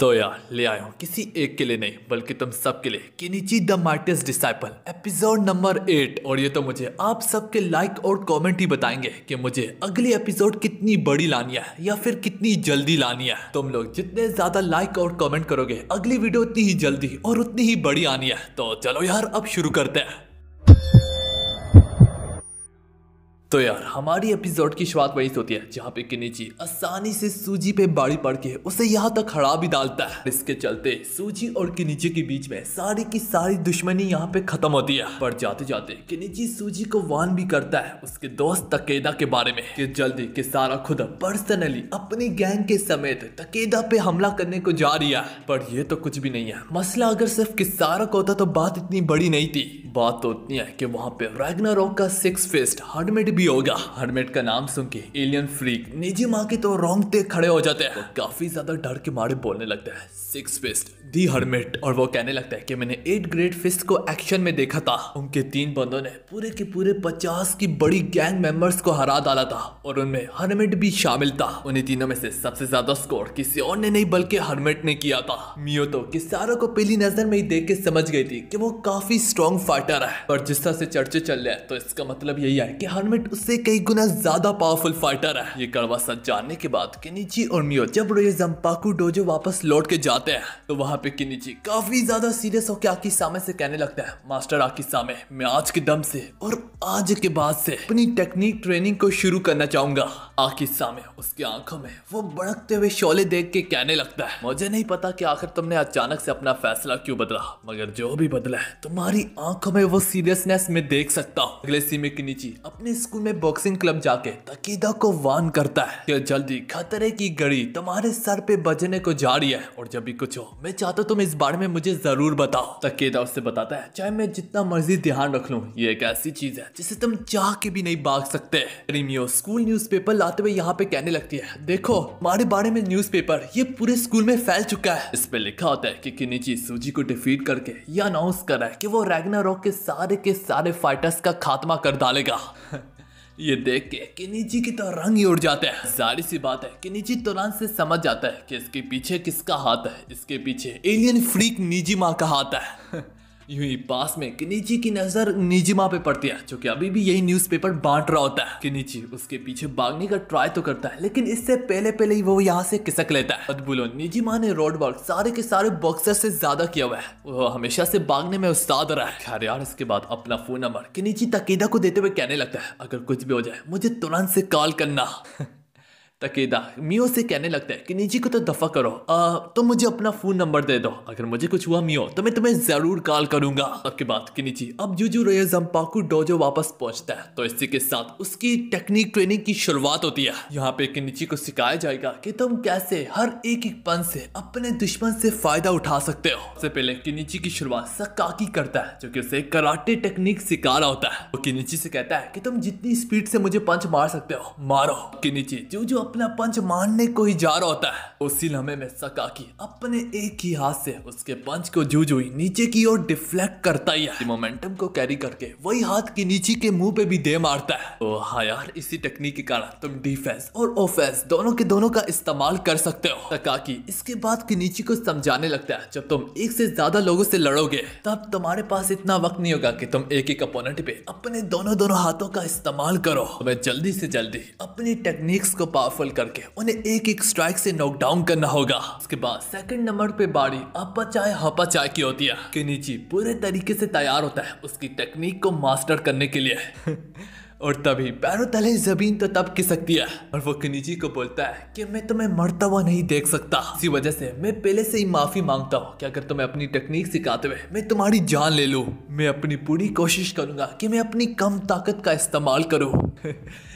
तो यार ले आया हूँ किसी एक के लिए नहीं बल्कि तुम सब के लिए Kenichi the Martis disciple episode number eight और ये तो मुझे आप सबके लाइक और कमेंट ही बताएंगे कि मुझे अगली एपिसोड कितनी बड़ी लानी है या फिर कितनी जल्दी लानी है तुम लोग जितने ज्यादा लाइक और कमेंट करोगे अगली वीडियो उतनी ही जल्दी और उतनी ही बड़ी आनी है तो चलो यार अब शुरू करते हैं तो यार हमारी एपिसोड की शुरुआत वही से होती है जहाँ पे जी आसानी से सूजी पे बाड़ी पड़ के उसे यहाँ तक खड़ा भी डालता है इसके चलते सूजी और जी के बीच में सारी की सारी दुश्मनी यहाँ पे खत्म होती है पर जाते जाते जी सूजी को वान भी करता है उसके दोस्त तकेदा के बारे में कि जल्दी के सारा खुद पर्सनली अपनी गैंग के समेत तकेदा पे हमला करने को जा रही है पर ये तो कुछ भी नहीं है मसला अगर सिर्फ किसारा को होता तो बात इतनी बड़ी नहीं थी बात तो इतनी है की वहाँ पे रैगनारोक का सिक्स फेस्ट हार्डमेड भी होगा हरमेट का नाम सुन के एलियन फ्रीक निजी माँ के तो रोंगटे खड़े हो जाते हैं काफी ज्यादा डर के मारे बोलने लगता है सिक्स फिस्ट दी हरमेट और वो कहने लगता है कि मैंने एट ग्रेड फिस्ट को एक्शन में देखा था उनके तीन बंदों ने पूरे के पूरे पचास की बड़ी गैंग मेंबर्स को हरा डाला था और उनमें हरमेट भी शामिल था उन्हीं तीनों में से सबसे ज्यादा स्कोर किसी और ने नहीं बल्कि हरमेट ने किया था मियो तो किसारों को पहली नजर में ही देख के समझ गई थी कि वो काफी स्ट्रॉन्ग फाइटर है पर जिस तरह से चर्चे चल रहे हैं तो इसका मतलब यही है कि हरमेट बट उससे कई गुना ज्यादा पावरफुल फाइटर है ये कड़वा सच जानने के बाद किनिची और मियो जब रोये जम्पाकू डोजो वापस लौट के जाते हैं तो वहाँ पे किनिची काफी ज्यादा सीरियस होकर आकी सामे से कहने लगता है मास्टर आकी सामे मैं आज के दम से और आज के बाद से अपनी टेक्निक ट्रेनिंग को शुरू करना चाहूंगा आकिस्सा में उसकी आंखों में वो भड़कते हुए शोले देख के कहने लगता है मुझे नहीं पता कि आखिर तुमने अचानक से अपना फैसला क्यों बदला मगर जो भी बदला है तुम्हारी आंखों में वो सीरियसनेस में देख सकता हूँ अगले सीमे के नीचे अपने स्कूल में बॉक्सिंग क्लब जाके तकीदा को वान करता है कि जल्दी खतरे की घड़ी तुम्हारे सर पे बजने को जा रही है और जब भी कुछ हो मैं चाहता तुम इस बारे में मुझे जरूर बताओ तकीदा उससे बताता है चाहे मैं जितना मर्जी ध्यान रख लूँ ये एक ऐसी चीज है जिसे तुम चाह के भी नहीं भाग सकते स्कूल न्यूज पेपर जाते हुए यहाँ पे कहने लगती है देखो हमारे बारे में न्यूज़पेपर ये पूरे स्कूल में फैल चुका है इस पे लिखा होता है कि किनिची सूजी को डिफीट करके ये अनाउंस कर रहा है कि वो रॉक के सारे के सारे फाइटर्स का खात्मा कर डालेगा ये देख के किनिची की तो रंग ही उड़ जाते हैं सारी सी बात है किनिची तुरंत से समझ जाता है कि इसके पीछे किसका हाथ है इसके पीछे एलियन फ्रीक निजी माँ का हाथ है यूं ही पास में किनीची की नजर निजिमा पे पड़ती है जो कि अभी भी यही न्यूज़पेपर बांट रहा होता है किनीची उसके पीछे भागने का ट्राई तो करता है लेकिन इससे पहले पहले ही वो यहाँ से किसक लेता है अदबुलो निजिमा ने रोड वर्क सारे के सारे बॉक्सर से ज्यादा किया हुआ है वो हमेशा से भागने में उस्ताद रहा है खैर यार इसके बाद अपना फोन नंबर किनीची तकीदा को देते हुए कहने लगता है अगर कुछ भी हो जाए मुझे तुरंत से कॉल करना तकीदा मियो से कहने लगता है कि निजी को तो दफ़ा करो आ, तो मुझे अपना फ़ोन नंबर दे दो अगर मुझे कुछ हुआ मियो तो मैं तुम्हें ज़रूर कॉल करूंगा आपके बाद कि निजी अब जूजू रोय जम्पाकू डोजो वापस पहुंचता है तो इसी के साथ उसकी टेक्निक ट्रेनिंग की शुरुआत होती है यहाँ पे किनिची को सिखाया जाएगा कि तुम कैसे हर एक एक पन से अपने दुश्मन से फ़ायदा उठा सकते हो सबसे पहले किनिची की शुरुआत सकाकी करता है जो कि उसे कराटे टेक्निक सिखा रहा होता है वो किनिची से कहता है कि तुम जितनी स्पीड से मुझे पंच मार सकते हो मारो किनिची जूजू अपना पंच मारने को ही जा रहा होता है उसी लम्हे में सकाकी अपने एक ही हाथ से उसके पंच को जूजुई नीचे की ओर डिफ्लेक्ट करता ही है मोमेंटम को कैरी करके वही हाथ के नीचे के मुंह पे भी दे मारता है ओ हाँ यार इसी टेक्निक के कारण तुम डिफेंस और ऑफेंस दोनों के दोनों का इस्तेमाल कर सकते हो सकाकी तो इसके बाद नीचे को समझाने लगता है जब तुम एक से ज्यादा लोगों से लड़ोगे तब तुम्हारे पास इतना वक्त नहीं होगा की तुम एक एक अपोनेंट पे अपने दोनों दोनों हाथों का इस्तेमाल करो तुम्हें जल्दी से जल्दी अपनी टेक्निक्स को पाफ सफल करके उन्हें एक एक स्ट्राइक से नॉक डाउन करना होगा उसके बाद सेकंड नंबर पे बारी अपचाय हपाचाय की होती है केनिची पूरे तरीके से तैयार होता है उसकी टेक्निक को मास्टर करने के लिए और तभी पैरों तले जमीन तो तब की सकती है और वो कनिजी को बोलता है कि मैं तुम्हें मरता हुआ नहीं देख सकता इसी वजह से मैं पहले से ही माफी मांगता हूँ कि अगर तुम्हें अपनी टेक्निक सिखाते हुए मैं तुम्हारी जान ले लू मैं अपनी पूरी कोशिश करूंगा कि मैं अपनी कम ताकत का इस्तेमाल करूँ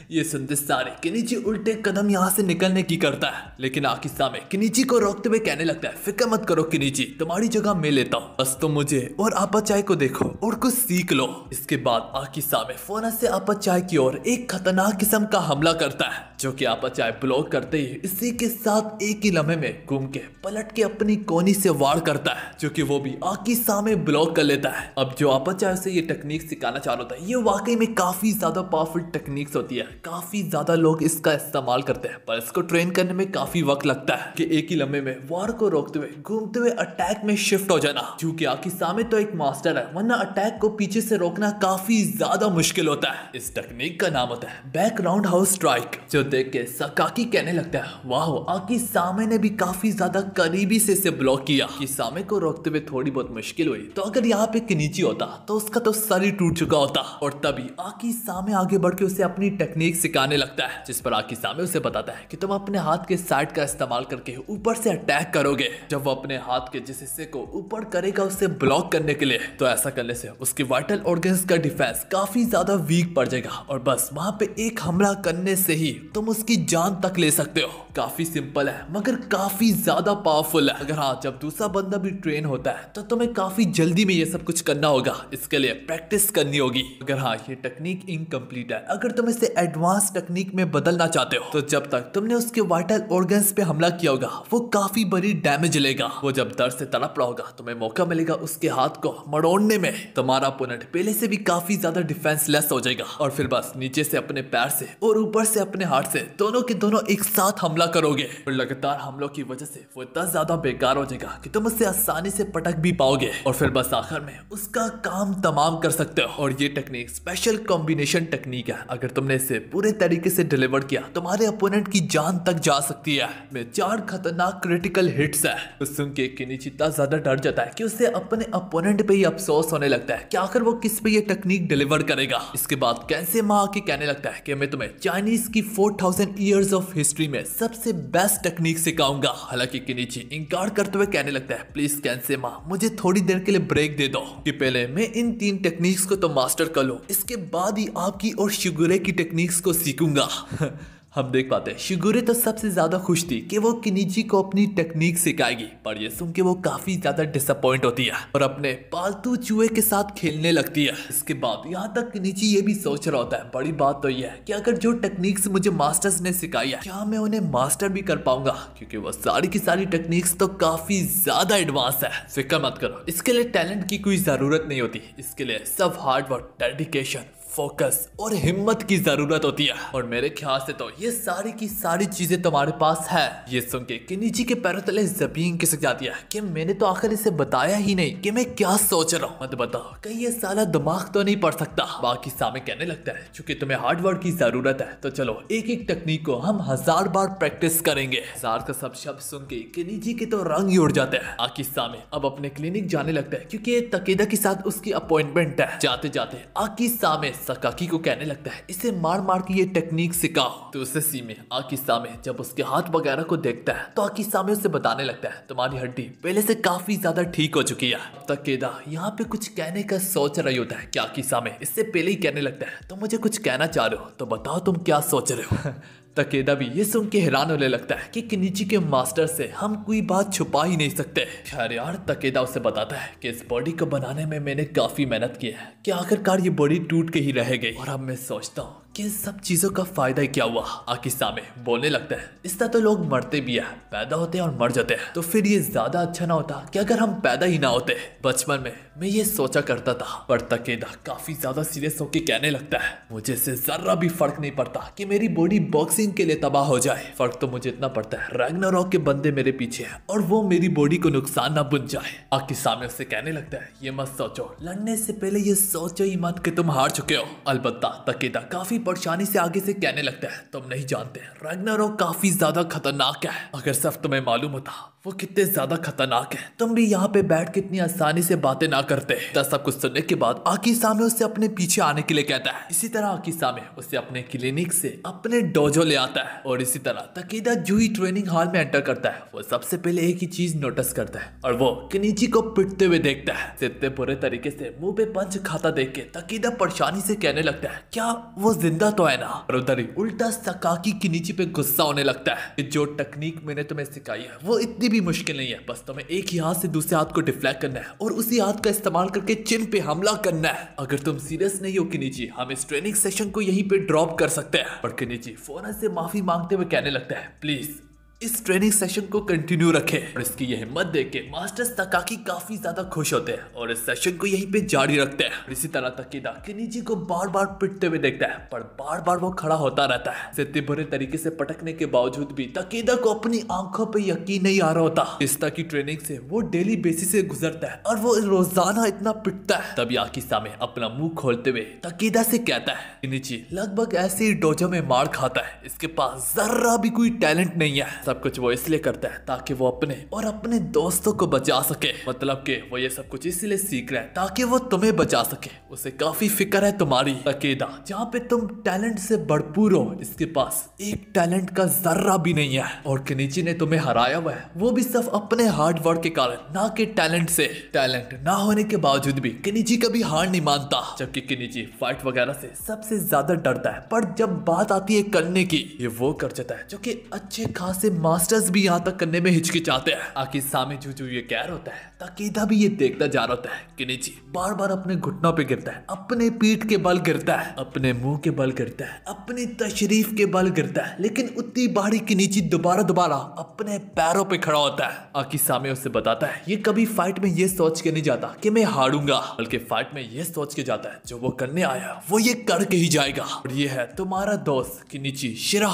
ये संदेश सारे किनिची उल्टे कदम यहाँ से निकलने की करता है लेकिन आकिस्ता में किनिची को रोकते हुए कहने लगता है फिक्र मत करो किनिची तुम्हारी जगह मैं लेता हूँ बस तुम मुझे और आपा चाय को देखो और कुछ सीख लो इसके बाद आकिस्ता में फोन से चाय की ओर एक खतरनाक किस्म का हमला करता है जो कि आपा चाय ब्लॉक करते ही इसी के साथ एक ही लम्हे में घूम के पलट के अपनी कोनी से वार करता है जो कि वो भी आकी सामे ब्लॉक कर लेता है अब जो आपा चाय से ये टेक्निक सिखाना चाह रहा था ये वाकई में काफी ज्यादा पावरफुल टेक्निक होती है काफी ज्यादा लोग इसका इस्तेमाल करते हैं पर इसको ट्रेन करने में काफी वक्त लगता है की एक ही लम्बे में वार को रोकते हुए घूमते हुए अटैक में शिफ्ट हो जाना क्यूँकी आकी सामे तो एक मास्टर है वरना अटैक को पीछे से रोकना काफी ज्यादा मुश्किल होता है इस टेक्निक का नाम होता है बैकग्राउंड हाउस स्ट्राइक जो देख के सकाकी कहने लगता है वाह आकी सामे ने भी काफी ज्यादा करीबी से इसे ब्लॉक किया कि सामे को रोकते हुए थोड़ी बहुत मुश्किल हुई तो अगर यहाँ पे किनीची होता तो उसका तो सर ही टूट चुका होता और तभी आकी सामे आगे बढ़ के उसे अपनी टेक्निक सिखाने लगता है जिस पर आकी सामे उसे बताता है की तुम अपने हाथ के साइड का इस्तेमाल करके ऊपर से अटैक करोगे जब वो अपने हाथ के जिस हिस्से को ऊपर करेगा उसे ब्लॉक करने के लिए तो ऐसा करने से उसके वाइटल ऑर्गन का डिफेंस काफी ज्यादा वीक पड़ जाएगा और बस वहाँ पे एक हमला करने से ही तो तुम उसकी जान तक ले सकते हो काफी सिंपल है मगर काफी ज्यादा पावरफुल है अगर हाँ जब दूसरा बंदा भी ट्रेन होता है तो तुम्हें काफी जल्दी में ये सब कुछ करना होगा इसके लिए प्रैक्टिस करनी होगी अगर हाँ ये टेक्निक इनकम्प्लीट है अगर तुम इसे एडवांस टेक्निक में बदलना चाहते हो तो जब तक तुमने उसके वाइटल ऑर्गन पे हमला किया होगा वो काफी बड़ी डैमेज लेगा वो जब दर्द से तड़प रहा होगा तुम्हें मौका मिलेगा उसके हाथ को मड़ोड़ने में तुम्हारा पुनट पहले से भी काफी ज्यादा डिफेंसलेस हो जाएगा और फिर बस नीचे से अपने पैर से और ऊपर से अपने हाथ से दोनों के दोनों एक साथ हमला करोगे और लगातार हमलों की वजह से वो इतना ज्यादा बेकार हो जाएगा कि तुम उससे आसानी से पटक भी पाओगे और फिर बस आखिर में उसका काम तमाम कर सकते हो और ये टेक्निक स्पेशल कॉम्बिनेशन टेक्निक है अगर तुमने इसे पूरे तरीके से डिलीवर किया तुम्हारे अपोनेंट की जान तक जा सकती है में चार खतरनाक क्रिटिकल हिट्स है उस सुन के नीचे इतना ज्यादा डर जाता है की उसे अपने अपोनेंट पे ही अफसोस होने लगता है कि आखिर वो किस पे ये टेक्निक डिलीवर करेगा इसके बाद कैसे माँ आके कहने लगता है कि मैं तुम्हें चाइनीज की फूड 4000 इयर्स ऑफ हिस्ट्री में सबसे बेस्ट टेक्निक सिखाऊंगा हालांकि किनिची इंकार करते हुए कहने लगता है प्लीज कैंसे माँ मुझे थोड़ी देर के लिए ब्रेक दे दो कि पहले मैं इन तीन टेक्निक्स को तो मास्टर कर लो इसके बाद ही आपकी और शिगुरे की टेक्निक्स को सीखूंगा हम देख पाते हैं शिगुरे तो सबसे ज़्यादा खुश थी कि वो किनिची को अपनी टेक्निक सिखाएगी पर ये सुन के वो काफ़ी ज़्यादा डिसअपॉइंट होती है और अपने पालतू चूहे के साथ खेलने लगती है इसके बाद यहाँ तक किनिची ये भी सोच रहा होता है बड़ी बात तो ये है कि अगर जो टेक्निक्स मुझे मास्टर्स ने सिखाई है क्या मैं उन्हें मास्टर भी कर पाऊंगा क्योंकि वो सारी की सारी टेक्निक्स तो काफ़ी ज़्यादा एडवांस है फिक्र मत करो इसके लिए टैलेंट की कोई ज़रूरत नहीं होती इसके लिए सब हार्डवर्क डेडिकेशन फोकस और हिम्मत की जरूरत होती है और मेरे ख्याल से तो ये सारी की सारी चीजें तुम्हारे पास है ये सुन के निजी के पैरों तले जमीन खिसक जाती है कि मैंने तो आखिर इसे बताया ही नहीं कि मैं क्या सोच रहा हूँ मत बताओ कहीं ये साला दिमाग तो नहीं पड़ सकता बाकी सामे कहने लगता है चूंकि तुम्हें हार्डवर्क की जरूरत है तो चलो एक एक तकनीक को हम हजार बार प्रैक्टिस करेंगे हजार का सब शब्द सुन के निजी के तो रंग ही उड़ जाते हैं आकी सामे अब अपने क्लिनिक जाने लगता है क्यूँकी तकेदा के साथ उसकी अपॉइंटमेंट है जाते जाते आकी सामे सकाकी को कहने लगता है इसे मार मार के ये टेक्निक सिखाओ तो उसे सीमे सामे जब उसके हाथ वगैरह को देखता है तो सामे उसे बताने लगता है तुम्हारी हड्डी पहले से काफी ज्यादा ठीक हो चुकी है अब तक केदा यहाँ पे कुछ कहने का सोच रही होता है क्या सामे इससे पहले ही कहने लगता है तुम तो मुझे कुछ कहना चाह रहे हो तो बताओ तुम क्या सोच रहे हो तकेदा भी ये सुन के हैरान होने लगता है कि किनिची के मास्टर से हम कोई बात छुपा ही नहीं सकते खैर यार तकेदा उसे बताता है कि इस बॉडी को बनाने में मैंने काफी मेहनत की है कि आखिरकार ये बॉडी टूट के ही रह गई और अब मैं सोचता हूँ कि सब चीज़ों का फ़ायदा क्या हुआ आखिर में बोलने लगता है इस तरह तो लोग मरते भी हैं पैदा होते हैं और मर जाते हैं तो फिर ये ज़्यादा अच्छा ना होता कि अगर हम पैदा ही ना होते बचपन में मैं ये सोचा करता था पर तकेदा काफ़ी ज़्यादा सीरियस होकर कहने लगता है मुझे इससे ज़रा भी फ़र्क नहीं पड़ता कि मेरी बॉडी बॉक्सिंग के लिए तबाह हो जाए फ़र्क तो मुझे इतना पड़ता है रॉक के बंदे मेरे पीछे है और वो मेरी बॉडी को नुकसान ना बुन जाए आखिर सामने उससे कहने लगता है ये मत सोचो लड़ने से पहले ये सोचो ही मत की तुम हार चुके हो अलबत्ता तकेदा काफ़ी परेशानी से आगे से कहने लगता है तुम नहीं जानते रैग्नारोक काफी ज्यादा खतरनाक है अगर सब तुम्हें मालूम होता वो कितने ज्यादा खतरनाक है तुम भी यहाँ पे बैठ के इतनी आसानी से बातें ना करते सब कुछ सुनने के बाद आकी सामे उसे अपने पीछे आने के लिए कहता है इसी तरह आकी सामे उसे अपने क्लिनिक से अपने डोजो ले आता है और इसी तरह तकीदा जूही ट्रेनिंग हॉल में एंटर करता है वो सबसे पहले एक ही चीज नोटिस करता है और वो किनीची को पिटते हुए देखता है इतने बुरे तरीके से मुंह पे पंच खाता देख के तकीदा परेशानी से कहने लगता है क्या वो जिंदा तो है ना उधर ही उल्टा सकाकी के नीचे पे गुस्सा होने लगता है कि जो टेक्निक मैंने तुम्हें सिखाई है वो इतनी भी मुश्किल नहीं है बस तुम्हें एक ही हाथ से दूसरे हाथ को डिफ्लेक्ट करना है और उसी हाथ का इस्तेमाल करके चिन पे हमला करना है अगर तुम सीरियस नहीं हो किनिची हम इस ट्रेनिंग सेशन को यही पे ड्रॉप कर सकते हैं पर किनिची फौरन से माफी मांगते हुए कहने लगता है प्लीज इस ट्रेनिंग सेशन को कंटिन्यू रखे और इसकी यह हिम्मत देख के मास्टर्स तकाकी काफी ज्यादा खुश होते हैं और इस सेशन को यहीं पे जारी रखते हैं इसी तरह तकीदा जी को बार बार पिटते हुए देखता है पर बार बार वो खड़ा होता रहता है इतने बुरे तरीके से पटकने के बावजूद भी तकीदा को अपनी आंखों पर यकीन नहीं आ रहा होता इस तरह की ट्रेनिंग से वो डेली बेसिस से गुजरता है और वो रोजाना इतना पिटता है तभी याकी सामे अपना मुंह खोलते हुए तकीदा से कहता है किनिची लगभग ऐसे ही डोजो में मार खाता है इसके पास जरा भी कोई टैलेंट नहीं है सब कुछ वो इसलिए करता है ताकि वो अपने और अपने दोस्तों को बचा सके मतलब कि वो ये सब कुछ इसलिए सीख रहा है ताकि वो तुम्हें बचा सके उसे काफी फिक्र है तुम्हारी अकेदा जहाँ पे तुम टैलेंट से भरपूर हो इसके पास एक टैलेंट का जर्रा भी नहीं है और कनीची ने तुम्हें हराया हुआ है वो भी सिर्फ अपने हार्ड वर्क के कारण ना के टैलेंट से टैलेंट ना होने के बावजूद भी किनिची कभी हार नहीं मानता जबकि किनिची फाइट वगैरह से सबसे ज्यादा डरता है पर जब बात आती है करने की ये वो कर जाता है जो की अच्छे खासे मास्टर्स भी यहाँ तक करने में हिचकिचाते हैं आखिर सामी जूजू ये कह रहा होता है तकीदा भी ये देखता जा रहा होता है कि नीचे बार बार अपने घुटनों पे गिरता है अपने पीठ के बल गिरता है अपने मुंह के बल गिरता है अपनी तशरीफ के बल गिरता है लेकिन उतनी बाड़ी के नीचे दोबारा दोबारा अपने पैरों पे खड़ा होता है आखिर सामे उसे बताता है ये कभी फाइट में ये सोच के नहीं जाता कि मैं हारूंगा बल्कि फाइट में ये सोच के जाता है जो वो करने आया वो ये करके ही जाएगा और ये है तुम्हारा दोस्त की नीचे शिरा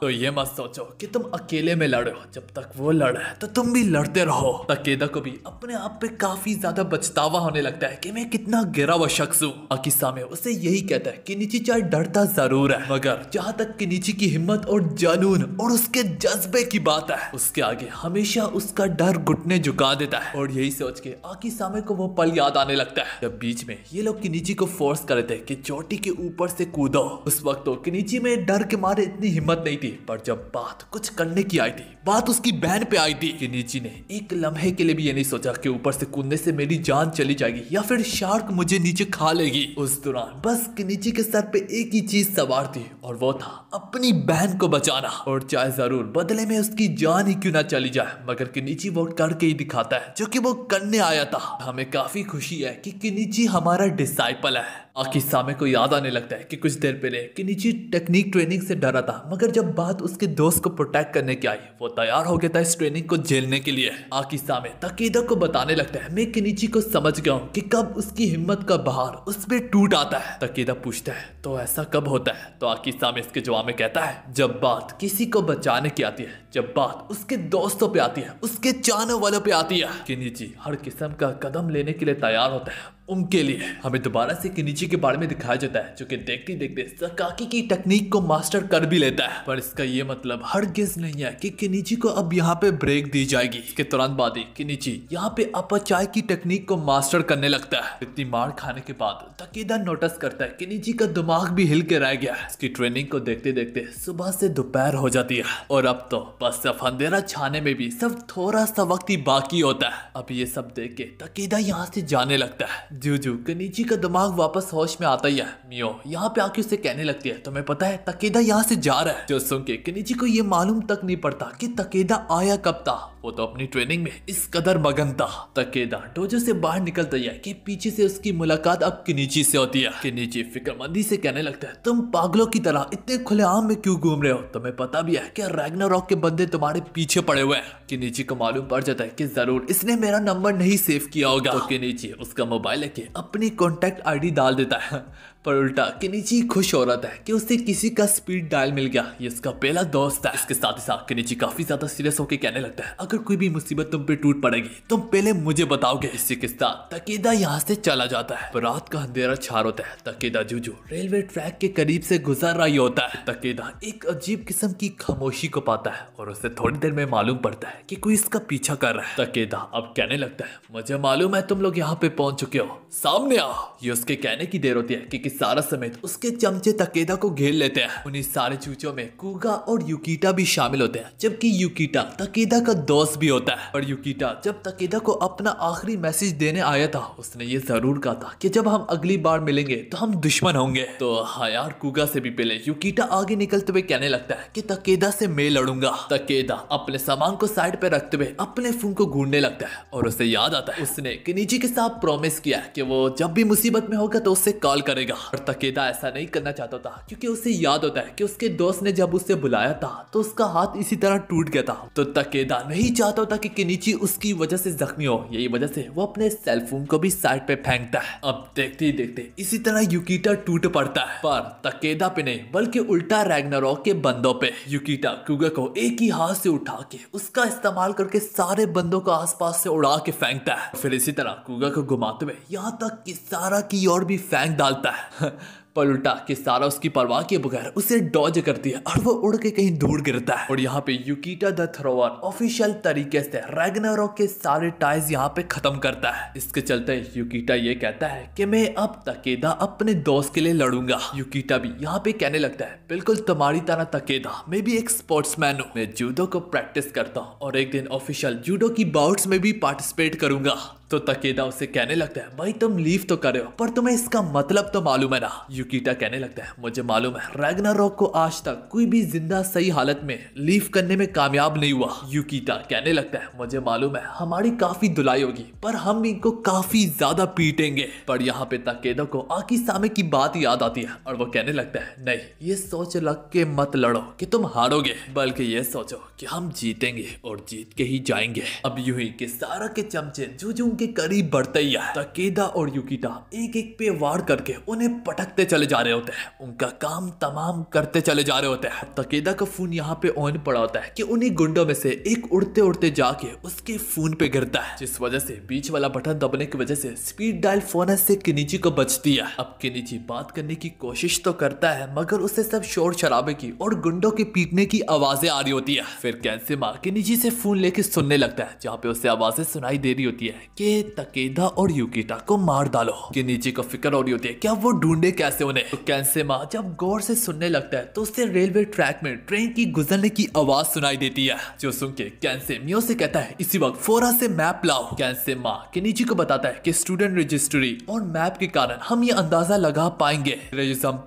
तो ये मत सोचो की तुम अकेले अकेले में लड़ो जब तक वो लड़ है तो तुम भी लड़ते रहो अकेदा को भी अपने आप पे काफी ज्यादा बचतावा होने लगता है कि मैं कितना गिरा हुआ शख्स हूँ अकिसा में उसे यही कहता है कि निची चाहे डरता जरूर है मगर जहाँ तक कि नीचे की हिम्मत और जानून और उसके जज्बे की बात है उसके आगे हमेशा उसका डर घुटने झुका देता है और यही सोच के आकी सामे को वो पल याद आने लगता है जब बीच में ये लोग किनीची को फोर्स कर थे कि चोटी के ऊपर से कूदो उस वक्त तो किनीची में डर के मारे इतनी हिम्मत नहीं थी पर जब बात कुछ करने की आई थी बात उसकी बहन पे आई थी केनिची ने एक लम्हे के लिए भी ये नहीं सोचा कि ऊपर से कूदने से मेरी जान चली जाएगी या फिर शार्क मुझे नीचे खा लेगी उस दौरान बस केनिची के सर पे एक ही चीज सवार थी और वो था अपनी बहन को बचाना और चाहे जरूर बदले में उसकी जान ही क्यों ना चली जाए मगर किनिची वो करके ही दिखाता है जो कि वो करने आया था हमें काफी खुशी है कि किनिची हमारा डिसाइपल है आखिर सामे को याद आने लगता है कि कुछ देर पहले कि निजी टेक्निक ट्रेनिंग से डरा था मगर जब बात उसके दोस्त को प्रोटेक्ट करने की आई वो तैयार हो गया था इस ट्रेनिंग को झेलने के लिए आखिर सामे तकीदा को बताने लगता है मैं किनिची को समझ गया हूँ की कब उसकी हिम्मत का बहार उस पर टूट आता है तकीदा पूछता है तो ऐसा कब होता है तो आखिर सामे इसके जवाब में कहता है जब बात किसी को बचाने की आती है जब बात उसके दोस्तों पे आती है उसके चाहने वालों पे आती है किनिची हर किस्म का कदम लेने के लिए तैयार होता है उनके लिए हमें दोबारा से किनिची के बारे में दिखाया जाता है जो कि देखते देखते सकाकी की टेक्निक को मास्टर कर भी लेता है पर इसका ये मतलब हर गिज नहीं है कि किनिची को अब यहाँ पे ब्रेक दी जाएगी इसके तुरंत बाद ही किनिची यहाँ पे अपचाय की टेक्निक को मास्टर करने लगता है इतनी मार खाने के बाद तकीदा नोटिस करता है किनिची का दिमाग भी हिल के रह गया है इसकी ट्रेनिंग को देखते देखते सुबह से दोपहर हो जाती है और अब तो बस सब अंधेरा छाने में भी सब थोड़ा सा वक्त ही बाकी होता है अब ये सब देख के तकीदा यहाँ से जाने लगता है जू कनीची का दिमाग वापस होश में आता ही है मियो यहाँ पे आके उसे कहने लगती है तुम्हें पता है तकेदा यहाँ से जा रहा है जो सुन के कनीची को ये मालूम तक नहीं पड़ता कि तकेदा आया कब था वो तो अपनी ट्रेनिंग में इस कदर मगन था तकेदा डोजो से बाहर निकलता है कि पीछे से उसकी मुलाकात अब किनीची से होती है किनीची फिक्रमंदी से कहने लगता है तुम पागलों की तरह इतने खुले आम में क्यों घूम रहे हो तुम्हें पता भी है कि रॉक के बंदे तुम्हारे पीछे पड़े हुए हैं किनीची को मालूम पड़ जाता है की जरूर इसने मेरा नंबर नहीं सेव किया होगा तो किनीची उसका मोबाइल लेके अपनी कॉन्टेक्ट आई डाल देता है पर उल्टा किनिची खुश हो रहा था कि उसे किसी का स्पीड डायल मिल गया ये उसका पहला दोस्त है इसके साथ ही साथ किनिची काफी ज्यादा सीरियस होकर कहने लगता है अगर कोई भी मुसीबत तुम पे टूट पड़ेगी तुम पहले मुझे बताओगे इसी के साथ तकीदा यहाँ से चला जाता है पर रात का अंधेरा छार होता है तकीदा जूजू रेलवे ट्रैक के करीब से गुजर रही होता है तकीदा एक अजीब किस्म की खामोशी को पाता है और उसे थोड़ी देर में मालूम पड़ता है की कोई इसका पीछा कर रहा है तकेदा अब कहने लगता है मुझे मालूम है तुम लोग यहाँ पे पहुंच चुके हो सामने आओ ये उसके कहने की देर होती है की सारा समेत उसके चमचे तकेदा को घेर लेते हैं उन्हीं सारे चूचों में कुगा और युकीटा भी शामिल होते हैं जबकि युकीटा तकेदा का दोस्त भी होता है और युकीटा जब तकेदा को अपना आखिरी मैसेज देने आया था उसने ये जरूर कहा था की जब हम अगली बार मिलेंगे तो हम दुश्मन होंगे तो हयार कुगा से भी पहले युकीटा आगे निकलते हुए कहने लगता है की तकेदा से मैं लड़ूंगा तकेदा अपने सामान को साइड पे रखते हुए अपने फोन को घूरने लगता है और उसे याद आता है उसने किनिची के साथ प्रॉमिस किया कि वो जब भी मुसीबत में होगा तो उससे कॉल करेगा और तकेदा ऐसा नहीं करना चाहता था क्योंकि उसे याद होता है कि उसके दोस्त ने जब उसे बुलाया था तो उसका हाथ इसी तरह टूट गया था तो तकेदा नहीं चाहता था कि किनिची उसकी वजह से जख्मी हो यही वजह से वो अपने सेलफोन को भी साइड पे फेंकता है अब देखते ही देखते इसी तरह युकीटा टूट पड़ता है पर तकेदा पे नहीं बल्कि उल्टा रैगनारोक के बंदों पे युकीटा क्यूगे को एक ही हाथ से उठा के उसका इस्तेमाल करके सारे बंदों को आसपास से उड़ा के फेंकता है फिर इसी तरह कुगा को घुमाते हुए यहाँ तक कि सारा की ओर भी फेंक डालता है पलुटा के सारा उसकी परवाह के बगैर उसे डॉज करती है और वो उड़ के कहीं दूर गिरता है और यहाँ पे युकीटा द थ्रोवर ऑफिशियल तरीके से रेगनरो के सारे टाइज यहाँ पे खत्म करता है इसके चलते युकीटा ये कहता है कि मैं अब तकेदा अपने दोस्त के लिए लड़ूंगा युकीटा भी यहाँ पे कहने लगता है बिल्कुल तुम्हारी तरह तकेदा मैं भी एक मैन हूँ मैं जूडो को प्रैक्टिस करता हूँ और एक दिन ऑफिशियल जूडो की बाउट्स में भी पार्टिसिपेट करूंगा तो तकेदा उसे कहने लगता है भाई तुम लीव तो करे हो पर तुम्हें इसका मतलब तो मालूम है ना युकीटा कहने लगता है मुझे मालूम है रैगनारोक को आज तक कोई भी जिंदा सही हालत में लीव करने में कामयाब नहीं हुआ युकीटा कहने लगता है मुझे मालूम है हमारी काफी धुलाई होगी पर हम इनको काफी ज्यादा पीटेंगे पर यहाँ पे तकेदा को आकी सामे की बात याद आती है और वो कहने लगता है नहीं ये सोच लग के मत लड़ो कि तुम हारोगे बल्कि ये सोचो कि हम जीतेंगे और जीत के ही जाएंगे अब यू ही के सारा के चमचे जू के करीब बढ़ते ही है तकेदा और युकिटा एक एक पे वार करके उन्हें पटकते चले जा रहे होते हैं उनका काम तमाम करते चले जा रहे होते हैं तकेदा का फोन यहाँ पे ऑन पड़ा होता है कि उन्हीं गुंडों में से एक उड़ते उड़ते जाके उसके फोन पे गिरता है जिस वजह से बीच वाला बटन दबने की वजह से स्पीड डायल फोन से किनिची को बचती है अब किनिची बात करने की कोशिश तो करता है मगर उसे सब शोर शराबे की और गुंडों के पीटने की आवाजें आ रही होती है फिर के निजी से फोन लेके सुनने लगता है जहाँ पे उसे आवाजें सुनाई दे रही होती है कि के तकेदा और युकिटा को मार डालो कि नीचे को फिक्र हो रही होती है क्या वो ढूंढे कैसे उन्हें तो माँ जब गौर से सुनने लगता है तो उसे रेलवे ट्रैक में ट्रेन की गुजरने की आवाज सुनाई देती है जो सुन के मियो से कहता है इसी वक्त फोरा से मैप लाओ माँ के नीचे को बताता है की स्टूडेंट रजिस्ट्री और मैप के कारण हम ये अंदाजा लगा पाएंगे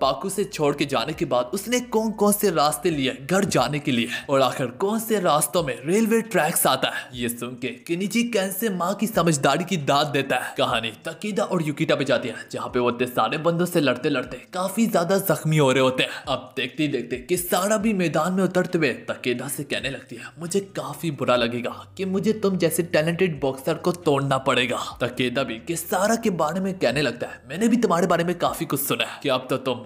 पाकू से छोड़ के जाने के बाद उसने कौन कौन से रास्ते लिए घर जाने के लिए और आखिर कौन से रास्तों में रेलवे ट्रैक्स आता है ये सुन के निजी कैंसे माँ की समझदार गाड़ी की दाद देता है कहानी तकीदा और युकिटा पे जाती है जहाँ पे वो सारे बंदों से लड़ते लड़ते काफी ज्यादा जख्मी हो रहे होते हैं अब देखते देखते कि सारा भी मैदान में उतरते हुए तकीदा से कहने लगती है मुझे काफी बुरा लगेगा कि मुझे तुम जैसे टैलेंटेड बॉक्सर को तोड़ना पड़ेगा तकेदा भी कि सारा के बारे में कहने लगता है मैंने भी तुम्हारे बारे में काफी कुछ सुना है कि अब तो तुम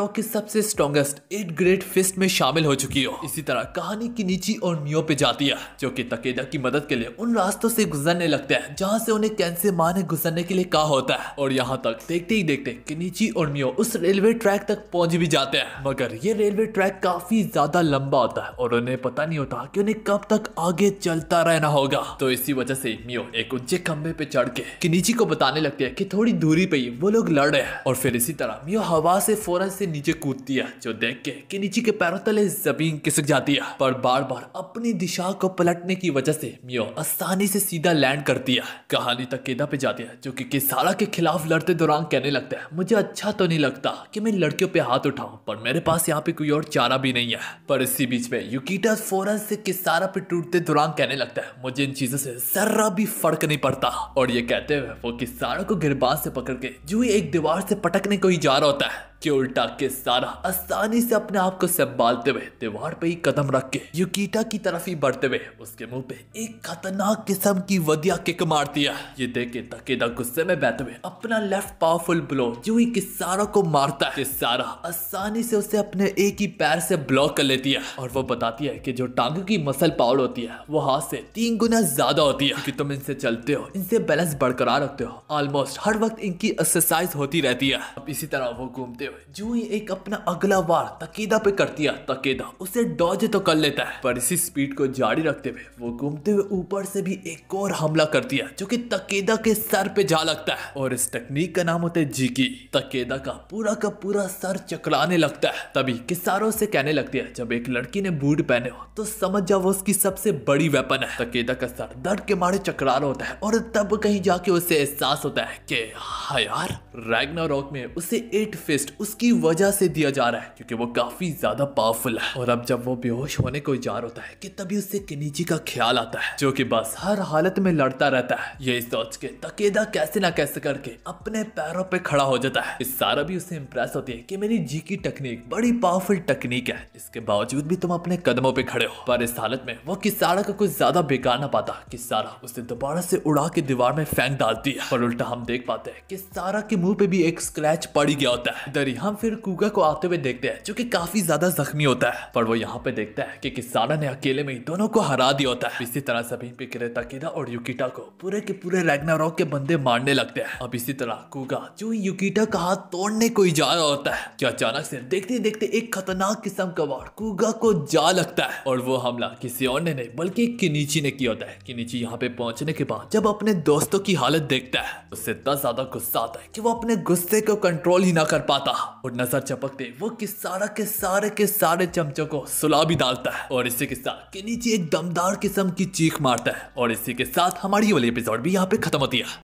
रॉक के सबसे स्ट्रॉन्गेस्ट एट ग्रेट फिस्ट में शामिल हो चुकी हो इसी तरह कहानी की नीची और मियो पे जाती है जो की तकेदा की मदद के लिए उन रास्तों से गुजरने लगते हैं जहाँ से उन्हें कैंसे माँ ने गुजरने के लिए कहा होता है और यहाँ तक देखते ही देखते किनिची और मियो उस रेलवे ट्रैक तक पहुंच भी जाते हैं मगर ये रेलवे ट्रैक काफी ज्यादा लंबा होता है और उन्हें पता नहीं होता की उन्हें कब तक आगे चलता रहना होगा तो इसी वजह से मियो एक ऊंचे खम्भे पे चढ़ के किनिची को बताने लगती है की थोड़ी दूरी पे वो लोग लड़ रहे हैं और फिर इसी तरह मियो हवा से फौरन से नीचे कूदती है जो देख के किनिची के पैरों तले जमीन खिसक जाती है पर बार बार अपनी दिशा को पलटने की वजह से मियो आसानी से सीधा लैंड करती है कहानी तक केदा पे जाती है जो कि किसारा के खिलाफ लड़ते दौरान कहने लगता है मुझे अच्छा तो नहीं लगता कि मैं लड़कियों पे हाथ उठाऊं पर मेरे पास यहाँ पे कोई और चारा भी नहीं है पर इसी बीच में युकीटा फौरन से किसारा पे टूटते दौरान कहने लगता है मुझे इन चीजों से जरा भी फर्क नहीं पड़ता और ये कहते हुए वो किसारा को गिरबाज से पकड़ के जो एक दीवार से पटकने को ही जा रहा होता है के उल्टा के सारा आसानी से अपने आप को संभालते हुए दीवार पे ही कदम रख के युकीटा की तरफ ही बढ़ते हुए उसके मुंह पे एक खतरनाक किस्म की वदिया किक मार दिया ये देख के तकेदा गुस्से में बैठे हुए अपना लेफ्ट पावरफुल ब्लो यू ही किसारा को मारता है किसारा आसानी से उसे अपने एक ही पैर से ब्लॉक कर लेती है और वो बताती है की जो टांग की मसल पावर होती है वो हाथ से तीन गुना ज्यादा होती है की तुम इनसे चलते हो इनसे बैलेंस बरकरार रखते हो ऑलमोस्ट हर वक्त इनकी एक्सरसाइज होती रहती है अब इसी तरह वो घूमते हो जो ही एक अपना अगला वार तकेदा पे कर दिया तकेदा उसे डॉज तो कर लेता है पर इसी स्पीड को जारी रखते हुए वो घूमते हुए ऊपर से भी एक और हमला कर दिया जो कि तकेदा के सर पे जा लगता है और इस तकनीक का नाम होता है जीकी तकेदा का पूरा का पूरा सर चकराने लगता है तभी किसारों से कहने लगती है जब एक लड़की ने बूट पहने हो तो समझ जाओ वो उसकी सबसे बड़ी वेपन है तकेदा का सर दर्द के मारे चकरा रहा होता है और तब कहीं जाके उसे एहसास होता है कि हाँ यार रैगना में उसे एट फिस्ट उसकी वजह से दिया जा रहा है क्योंकि वो काफी ज्यादा पावरफुल है और अब जब वो बेहोश होने को जा होता है कि तभी उससे किनीची का ख्याल आता है जो कि बस हर हालत में लड़ता रहता है ये सोच के तकेदा कैसे ना कैसे करके अपने पैरों पे खड़ा हो जाता है इस सारा भी उसे इम्प्रेस होती है कि मेरी जी की टेक्निक बड़ी पावरफुल टेक्निक है इसके बावजूद भी तुम अपने कदमों पे खड़े हो पर इस हालत में वो किसारा का कुछ ज्यादा बेकार ना पाता किसारा उसे दोबारा से उड़ा के दीवार में फेंक डालती है और उल्टा हम देख पाते हैं कि सारा के मुंह पे भी एक स्क्रैच पड़ गया होता है अंदर ही हम फिर कुगा को आते हुए देखते हैं जो कि काफी ज्यादा जख्मी होता है पर वो यहाँ पे देखता है कि किसाना ने अकेले में ही दोनों को हरा दिया होता है इसी तरह सभी पिकरे तकीदा और युकिटा को पूरे के पूरे रॉक के बंदे मारने लगते हैं अब इसी तरह कुगा जो युकिटा का हाथ तोड़ने को ही जा रहा होता है जो अचानक से देखते देखते एक खतरनाक किस्म का वार कुगा को जा लगता है और वो हमला किसी और ने नहीं बल्कि किनीची ने किया होता है किनीची यहाँ पे पहुंचने के बाद जब अपने दोस्तों की हालत देखता है उससे इतना ज्यादा गुस्सा आता है कि वो अपने गुस्से को कंट्रोल ही ना कर पाता और नजर चपकते वो किस सारा के सारे के सारे चमचों को सुला भी डालता है और इसी के साथ के नीचे एक दमदार किस्म की चीख मारता है और इसी के साथ हमारी वाली एपिसोड भी यहाँ पे खत्म होती है